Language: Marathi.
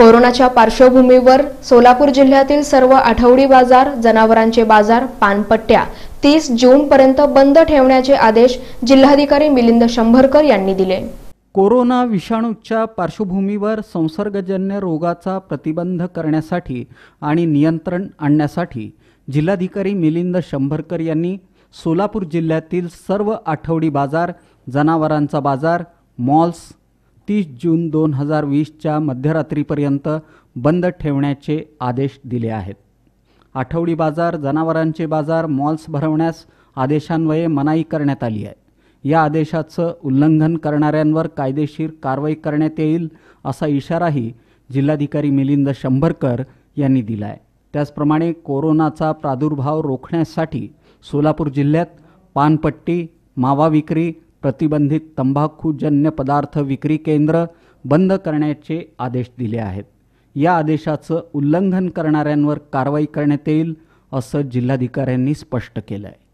कोरोनाच्या पार्श्वभूमीवर सोलापूर जिल्ह्यातील सर्व आठवडी बाजार जनावरांचे बाजार पानपट्ट्या तीस जूनपर्यंत बंद ठेवण्याचे आदेश जिल्हाधिकारी मिलिंद शंभरकर यांनी दिले कोरोना विषाणूच्या पार्श्वभूमीवर संसर्गजन्य रोगाचा प्रतिबंध करण्यासाठी आणि नियंत्रण आणण्यासाठी जिल्हाधिकारी मिलिंद शंभरकर यांनी सोलापूर जिल्ह्यातील सर्व आठवडी बाजार जनावरांचा बाजार मॉल्स तीस जून दोन हजार वीसच्या मध्यरात्रीपर्यंत बंद ठेवण्याचे आदेश दिले आहेत आठवडी बाजार जनावरांचे बाजार मॉल्स भरवण्यास आदेशांवये मनाई करण्यात आली आहे या आदेशाचं उल्लंघन करणाऱ्यांवर कायदेशीर कारवाई करण्यात येईल असा इशाराही जिल्हाधिकारी मिलिंद शंभरकर यांनी दिला आहे त्याचप्रमाणे कोरोनाचा प्रादुर्भाव रोखण्यासाठी सोलापूर जिल्ह्यात पानपट्टी मावा विक्री प्रतिबंधित तंबाखूजन्य पदार्थ विक्री केंद्र बंद करण्याचे आदेश दिले आहेत या आदेशाचं उल्लंघन करणाऱ्यांवर कारवाई करण्यात येईल असं जिल्हाधिकाऱ्यांनी स्पष्ट केलं आहे